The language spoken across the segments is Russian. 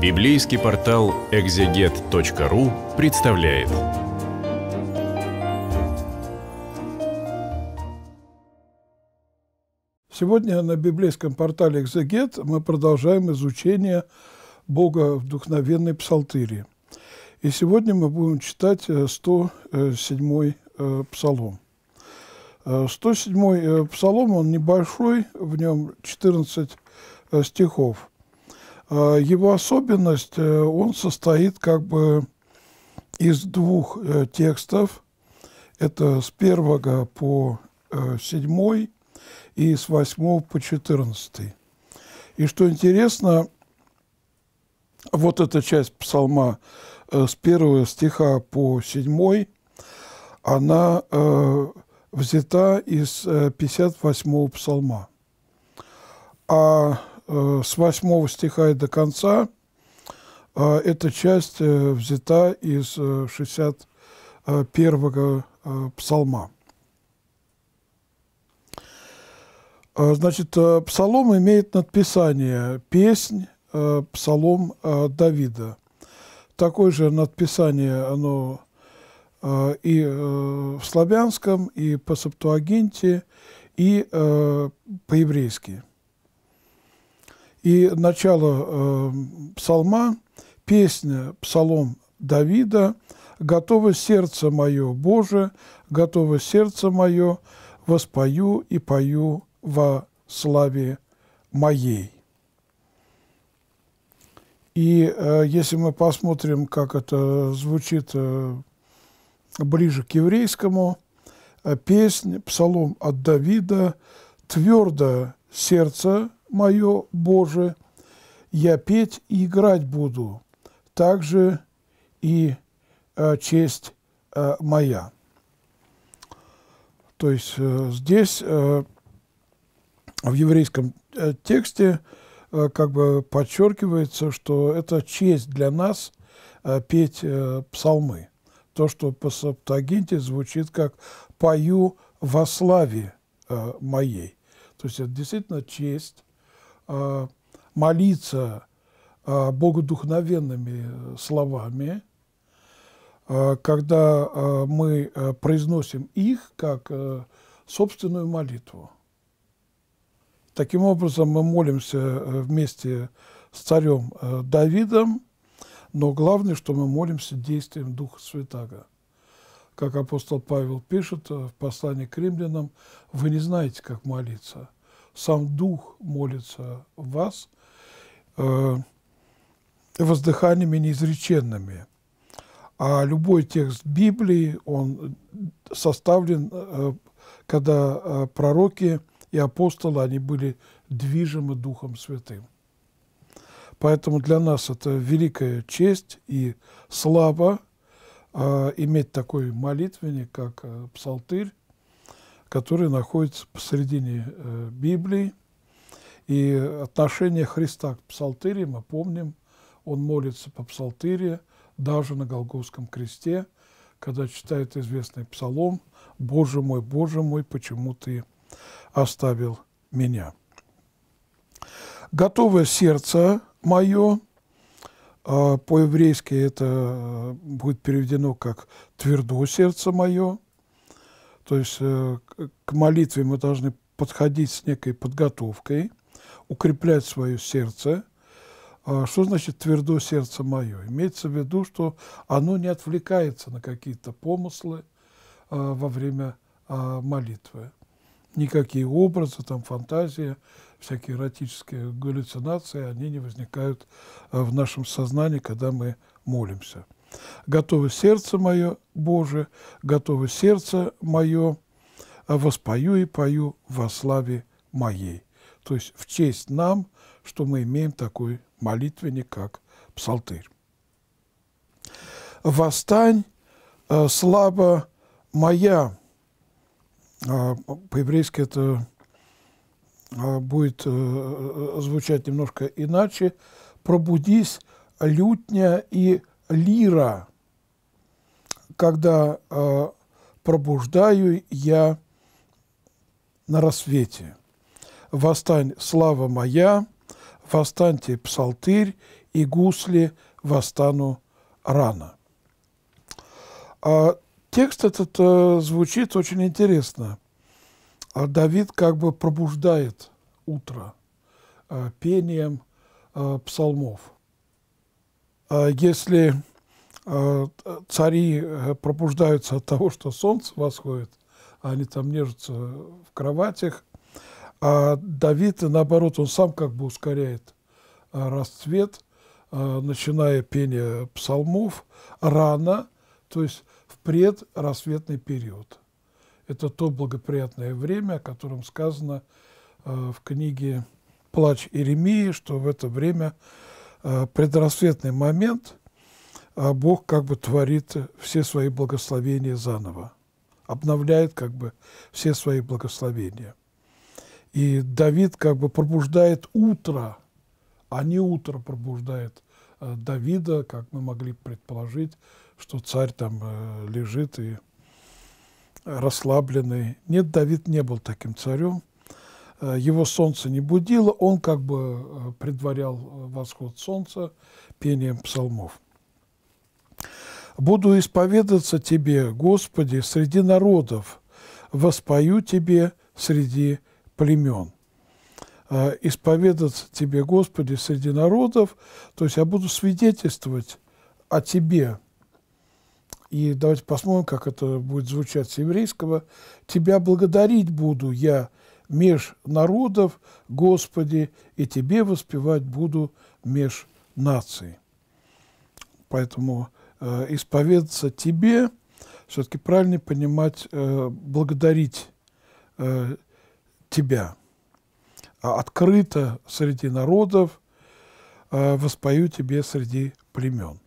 Библейский портал экзегет.ру представляет. Сегодня на библейском портале «Экзегет» мы продолжаем изучение Бога вдохновенной псалтыри. И сегодня мы будем читать 107-й э, э, псалом. 107-й э, псалом, он небольшой, в нем 14 стихов. Э, его особенность, э, он состоит как бы из двух э, текстов. Это с первого по седьмой и с восьмого по четырнадцатый. И что интересно, вот эта часть псалма с первого стиха по седьмой, она взята из 58-го псалма. А Э, с 8 стиха и до конца. Э, эта часть э, взята из 61 псалма. Значит, псалом имеет надписание «Песнь», псалом Давида. Такое же надписание оно и в славянском, и по септуагинте, и по-еврейски. И начало э, псалма, песня, псалом Давида, «Готово сердце мое, Боже, готово сердце мое, воспою и пою во славе моей». И э, если мы посмотрим, как это звучит э, ближе к еврейскому, э, песнь, псалом от Давида, «Твердо сердце мое, Боже, я петь и играть буду, также и э, честь э, моя. То есть э, здесь э, в еврейском э, тексте э, как бы подчеркивается, что это честь для нас э, петь э, псалмы. То, что по септагинте звучит как «пою во славе э, моей». То есть это действительно честь Э, молиться э, богодухновенными э, словами, когда мы произносим их как собственную молитву. Таким образом, мы молимся вместе с царем Давидом, но главное, что мы молимся действием Духа Святаго. Как апостол Павел пишет в послании к римлянам, вы не знаете, как молиться – сам Дух молится в вас э, воздыханиями неизреченными. А любой текст Библии, он составлен, э, когда э, пророки и апостолы, они были движимы Духом Святым. Поэтому для нас это великая честь и слава э, иметь такой молитвенник, как э, Псалтырь, который находится посередине э, Библии. И отношение Христа к псалтыре, мы помним, он молится по псалтыре, даже на Голгофском кресте, когда читает известный псалом «Боже мой, Боже мой, почему ты оставил меня?» «Готовое сердце мое» э, по-еврейски это э, будет переведено как «твердое сердце мое», то есть э, к молитве мы должны подходить с некой подготовкой, укреплять свое сердце. А что значит твердо сердце мое? Имеется в виду, что оно не отвлекается на какие-то помыслы а, во время а, молитвы. Никакие образы, там, фантазии, всякие эротические галлюцинации, они не возникают э, в нашем сознании, когда мы молимся. Готово сердце мое, Боже, готово сердце мое, а воспою и пою во славе моей. То есть в честь нам, что мы имеем такой молитвенник, как псалтырь. «Восстань, э, слава моя». А, по-еврейски это а, будет э, э, звучать немножко иначе. «Пробудись, лютня и лира, когда э, пробуждаю я на рассвете. Восстань, слава моя, восстаньте псалтырь, и гусли восстану рано. А текст этот э, звучит очень интересно. А Давид как бы пробуждает утро э, пением э, псалмов. А если а, цари э, пробуждаются от того, что солнце восходит, а они там нежатся в кроватях, а Давид, наоборот, он сам как бы ускоряет а, расцвет, начиная пение псалмов рано, то есть в предрасцветный период. Это то благоприятное время, о котором сказано в книге «Плач Иеремии», что в это время Э, предрассветный момент а Бог как бы творит все свои благословения заново, обновляет как бы все свои благословения. И Давид как бы пробуждает утро, а не утро пробуждает э, Давида, как мы могли предположить, что царь там э, лежит и расслабленный. Нет, Давид не был таким царем. Э, его солнце не будило, он как бы э, предварял э, восход солнца пением псалмов. «Буду исповедаться Тебе, Господи, среди народов, воспою Тебе среди племен». «Исповедаться Тебе, Господи, среди народов», то есть я буду свидетельствовать о Тебе. И давайте посмотрим, как это будет звучать с еврейского. «Тебя благодарить буду я, меж народов, Господи, и Тебе воспевать буду меж наций. Поэтому э, исповедаться Тебе, все-таки правильно понимать, э, благодарить э, Тебя. А открыто среди народов э, воспою Тебе среди племен.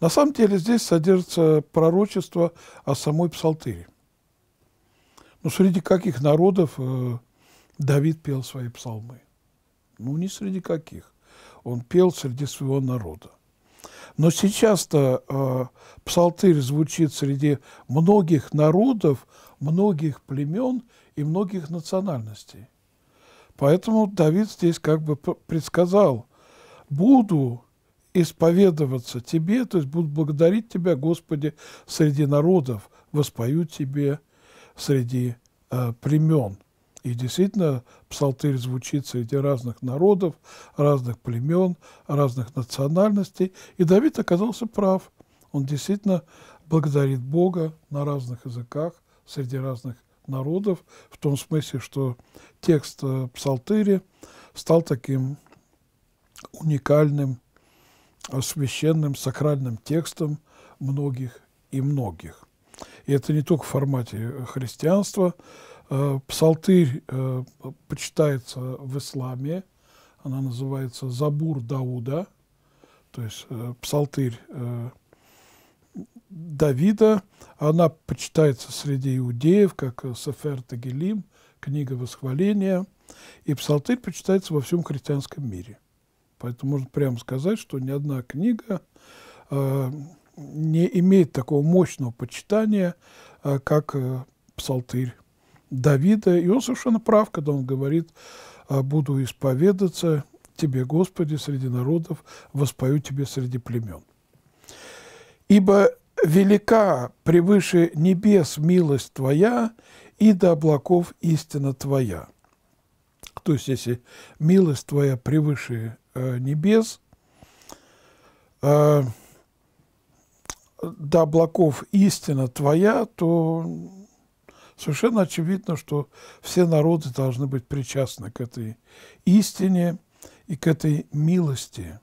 На самом деле здесь содержится пророчество о самой Псалтыре. Ну, среди каких народов э, Давид пел свои псалмы? Ну, не среди каких. Он пел среди своего народа. Но сейчас-то э, псалтырь звучит среди многих народов, многих племен и многих национальностей. Поэтому Давид здесь как бы предсказал, буду исповедоваться Тебе, то есть буду благодарить Тебя, Господи, среди народов, воспою Тебе, среди э, племен. И действительно, псалтырь звучит среди разных народов, разных племен, разных национальностей. И Давид оказался прав. Он действительно благодарит Бога на разных языках, среди разных народов, в том смысле, что текст э, псалтыри стал таким уникальным, э, священным, сакральным текстом многих и многих. И это не только в формате э, христианства. Э, псалтырь э, почитается в исламе, она называется «Забур Дауда», то есть псалтырь Давида. Она почитается среди иудеев, как Сефер Тагелим, книга восхваления. И псалтырь почитается во всем христианском мире. Поэтому можно прямо сказать, что ни одна книга не имеет такого мощного почитания, э, как э, псалтырь Давида. И он совершенно прав, когда он говорит, «Э, буду исповедаться Тебе, Господи, среди народов, воспою Тебе среди племен. Ибо велика превыше небес милость Твоя, и до облаков истина Твоя. То есть, если милость Твоя превыше небес, до облаков истина твоя, то совершенно очевидно, что все народы должны быть причастны к этой истине и к этой милости,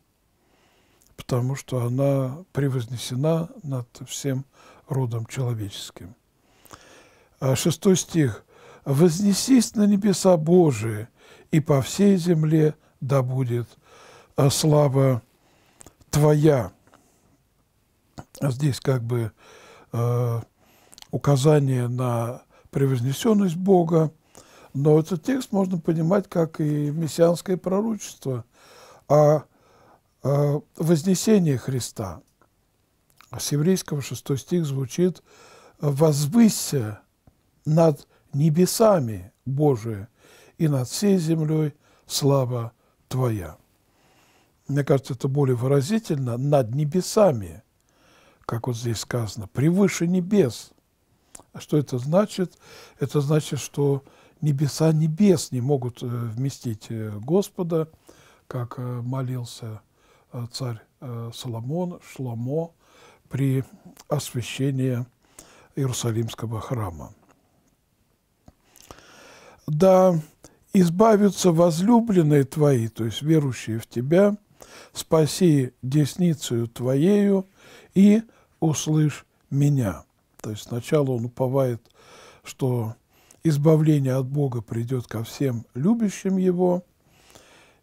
потому что она превознесена над всем родом человеческим. А шестой стих. «Вознесись на небеса Божии, и по всей земле да будет а, слава Твоя» здесь как бы э, указание на превознесенность Бога, но этот текст можно понимать как и мессианское пророчество о, о вознесении Христа. С еврейского 6 стих звучит «Возвысься над небесами Божие и над всей землей слава Твоя». Мне кажется, это более выразительно «над небесами» как вот здесь сказано, превыше небес. А что это значит? Это значит, что небеса небес не могут э, вместить э, Господа, как э, молился царь Соломон, Шламо, при освящении Иерусалимского храма. Да, избавятся возлюбленные твои, то есть верующие в тебя, спаси десницею твоею и услышь меня». То есть сначала он уповает, что избавление от Бога придет ко всем любящим Его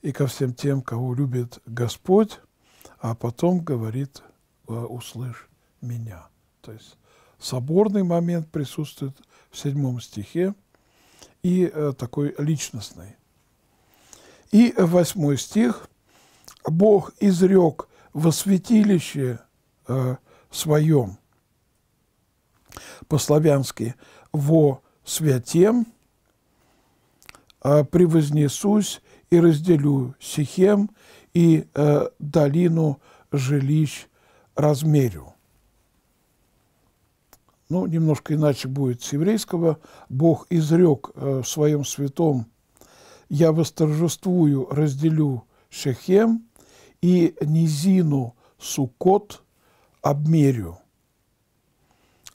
и ко всем тем, кого любит Господь, а потом говорит «Э, «услышь меня». То есть соборный момент присутствует в седьмом стихе и э, такой личностный. И восьмой стих «Бог изрек во святилище э, своем. По-славянски «во святем» э, «превознесусь и разделю Сихем и э, долину жилищ размерю». Ну, немножко иначе будет с еврейского. «Бог изрек э, в своем святом, я восторжествую, разделю Шехем и низину Сукот – обмерю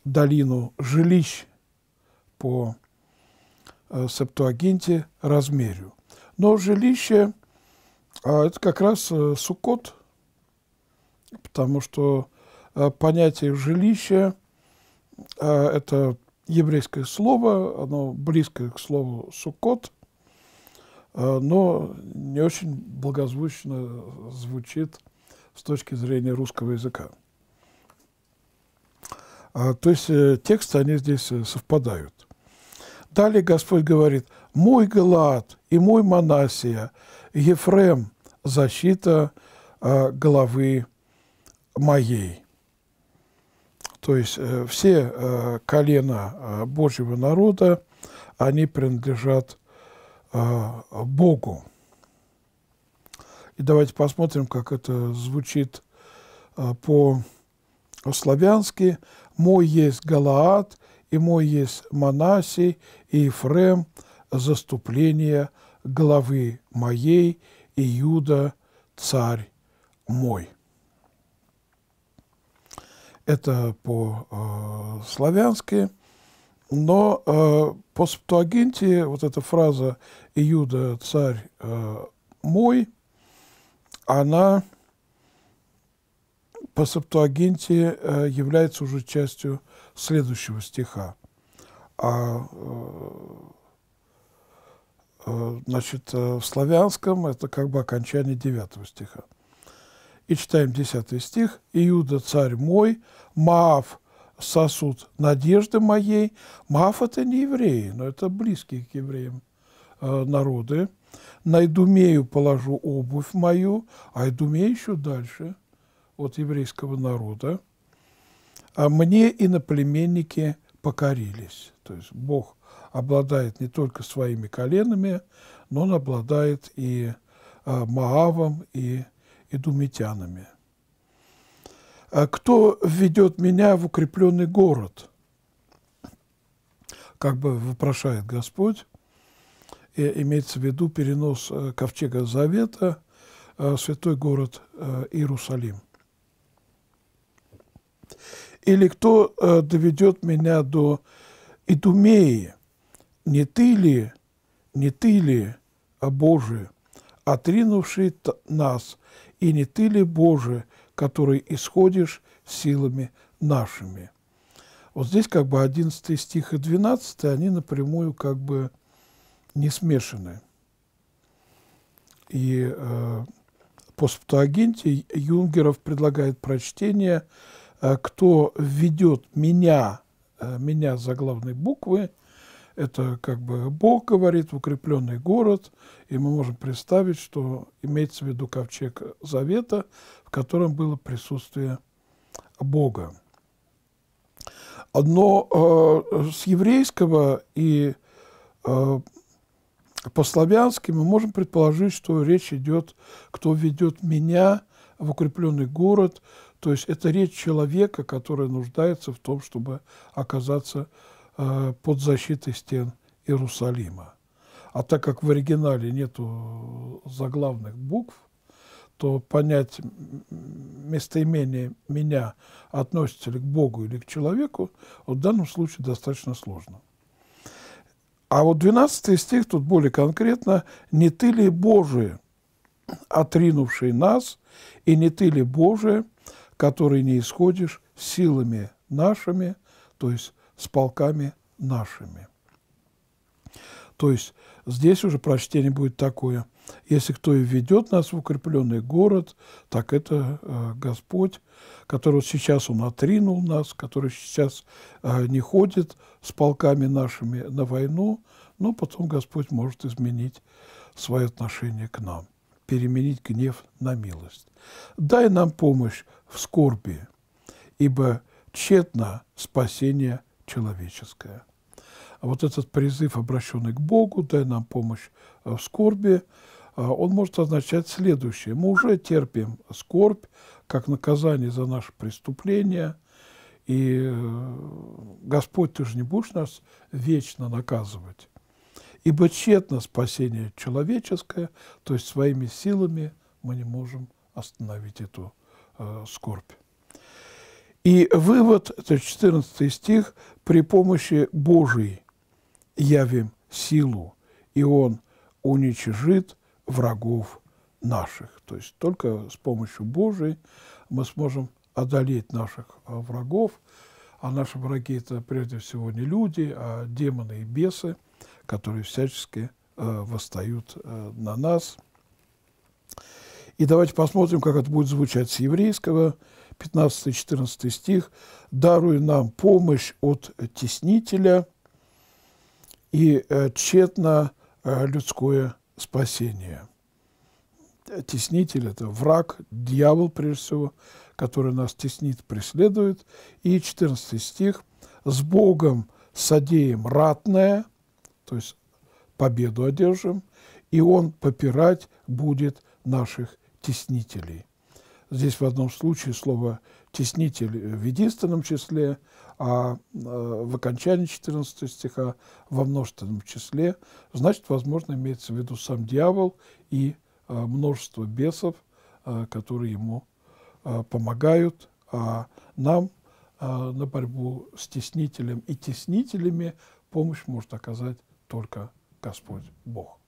долину жилищ по э, Септуагинте размерю. Но жилище э, это как раз э, сукот, потому что понятие жилища – это еврейское слово, оно близко к слову сукот, но не очень благозвучно звучит с точки зрения русского языка. А, то есть э, тексты, они здесь э, совпадают. Далее Господь говорит, «Мой Галат и мой Манасия, Ефрем – защита а, головы моей». То есть э, все колена Божьего народа, они принадлежат а, Богу. И давайте посмотрим, как это звучит по-славянски – мой есть Галаад, и мой есть Манаси, и Ефрем, заступление главы моей, и Юда, царь мой. Это по-славянски, э, но э, по Септуагинте вот эта фраза «Иуда, царь э, мой», она по Септуагинте э, является уже частью следующего стиха. А, э, э, значит, в славянском это как бы окончание девятого стиха. И читаем десятый стих. «Иуда, царь мой, Маав, сосуд надежды моей». Маав – это не евреи, но это близкие к евреям народы. «На Идумею положу обувь мою», а Идумея еще дальше – от еврейского народа, а мне и на иноплеменники покорились. То есть Бог обладает не только своими коленами, но он обладает и а, Маавом, и идумитянами. А кто ведет меня в укрепленный город? Как бы вопрошает Господь. И имеется в виду перенос э, ковчега Завета, э, святой город э, Иерусалим. Или кто э, доведет меня до Идумеи? Не ты ли, не ты ли, а Боже, отринувший нас, и не ты ли, Боже, который исходишь силами нашими? Вот здесь как бы 11 стих и 12, они напрямую как бы не смешаны. И э, по Септуагинте Юнгеров предлагает прочтение Э, кто ведет меня, э, меня за главной буквы, это как бы Бог говорит, укрепленный город, и мы можем представить, что имеется в виду ковчег Завета, в котором было присутствие Бога. Но э, с еврейского и э, по-славянски мы можем предположить, что речь идет, кто ведет меня в укрепленный город, то есть это речь человека, который нуждается в том, чтобы оказаться э, под защитой стен Иерусалима. А так как в оригинале нету заглавных букв, то понять местоимение «меня» относится ли к Богу или к человеку, в данном случае достаточно сложно. А вот 12 стих тут более конкретно «Не ты ли Божие, отринувший нас, и не ты ли Божие, который не исходишь силами нашими, то есть с полками нашими. То есть здесь уже прочтение будет такое. Если кто и ведет нас в укрепленный город, так это э, Господь, который вот сейчас Он отринул нас, который сейчас э, не ходит с полками нашими на войну, но потом Господь может изменить свое отношение к нам переменить гнев на милость. Дай нам помощь в скорби, ибо тщетно спасение человеческое. А вот этот призыв, обращенный к Богу, дай нам помощь в скорби, а, он может означать следующее. Мы уже терпим скорбь, как наказание за наше преступление, и э, Господь, ты же не будешь нас вечно наказывать. Ибо тщетно спасение человеческое, то есть своими силами мы не можем остановить эту э, скорбь. И вывод, это 14 стих, «При помощи Божией явим силу, и Он уничижит врагов наших». То есть только с помощью Божией мы сможем одолеть наших э, врагов, а наши враги – это прежде всего не люди, а демоны и бесы которые всячески э, восстают э, на нас. И давайте посмотрим, как это будет звучать с еврейского. 15-14 стих. «Даруй нам помощь от теснителя и э, тщетно э, людское спасение». Теснитель – это враг, дьявол, прежде всего, который нас теснит, преследует. И 14 стих. «С Богом содеем ратное, то есть победу одержим, и он попирать будет наших теснителей. Здесь в одном случае слово «теснитель» в единственном числе, а э, в окончании 14 стиха во множественном числе, значит, возможно, имеется в виду сам дьявол и э, множество бесов, э, которые ему помогают, а нам на борьбу с теснителем и теснителями помощь может оказать только Господь Бог.